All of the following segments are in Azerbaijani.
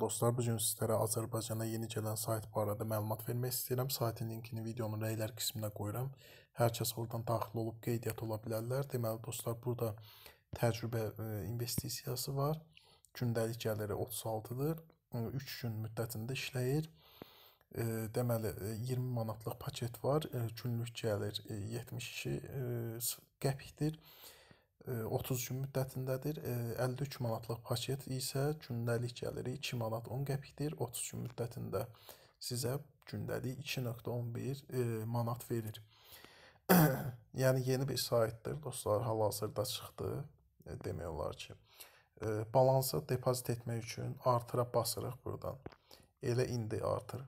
Salam dostlar, bu gün sizlərə Azərbaycana yeni gələn sayt barədə məlumat vermək istəyirəm. Saytın linkini videonun rəylər qisminə qoyuram. Hər kəs oradan daxil olub qeydiyyat ola bilərlər. Deməli dostlar, burada təcrübə e, investisiyası var. Gündəlik gəliri 36-dır. 3 e, gün müddətində işləyir. E, deməli 20 manatlıq paket var. Günlük gəlir 72 qəpikdir. 30 gün müddətindədir. 53 manatlıq paket isə gündəlik gəliri 2 manat 10 qəpikdir. 30 gün müddətində sizə gündəlik 2.11 e, manat verir. yəni yeni bir saytdır dostlar, hal-hazırda çıxdı e, demək olar ki. E, balansı depozit etmək üçün artıra basırıq burdan. Elə indi artır.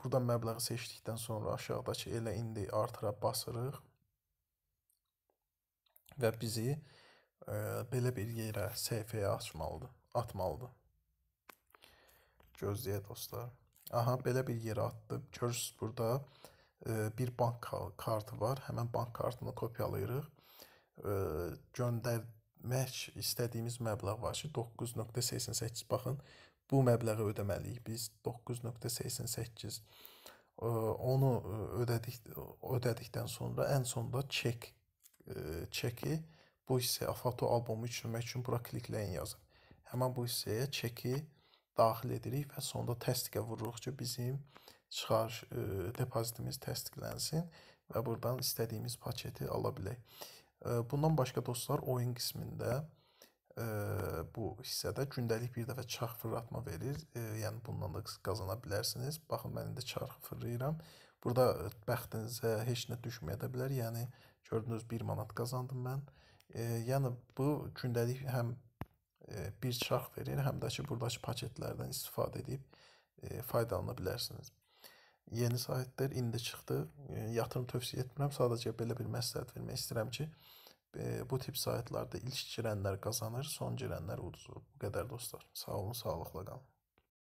Burdan məbləği seçdikdən sonra aşağıdakı elə indi artıra basırıq və bizi ə, e, belə bir yerə, səhifəyə açmalıdır, atmalıdır. Gözləyə dostlar. Aha, belə bir yerə atdı. Görürsüz burada ə, e, bir bank kartı var. Həmin bank kartını kopyalayırıq. Ə, e, göndərmək istədiyimiz məbləğ var ki, 9.88 baxın. Bu məbləği ödəməliyik biz 9.88 onu ödədik ödədikdən sonra ən sonda çek çeki bu hissəyə foto albomu düşürmək üçün bura klikləyin yazın. Həmin bu hissəyə çeki daxil edirik və sonda təsdiqə vururuq ki, bizim çıxarış e, depozitimiz təsdiqlənsin və buradan istədiyimiz paketi ala bilək. E, bundan başqa dostlar oyun qismində e, bu hissədə gündəlik bir dəfə çarx fırlatma verir. Yəni bundan da qazana bilərsiniz. Baxın mən indi çarx fırlayıram. Burada bəxtinizə heç nə düşməyə də bilər. Yəni gördünüz 1 manat qazandım mən. E, yəni bu gündəlik həm e, bir çarx verir, həm də ki burdakı paketlərdən istifadə edib e, faydalana bilərsiniz. Yeni saytlar indi çıxdı. E, yatırım tövsiyə etmirəm, sadəcə belə bir məsləhət vermək istəyirəm ki, e, bu tip saytlarda ilk girənlər qazanır, son girənlər uduzur. Bu qədər dostlar. Sağ olun, sağlıqla qalın.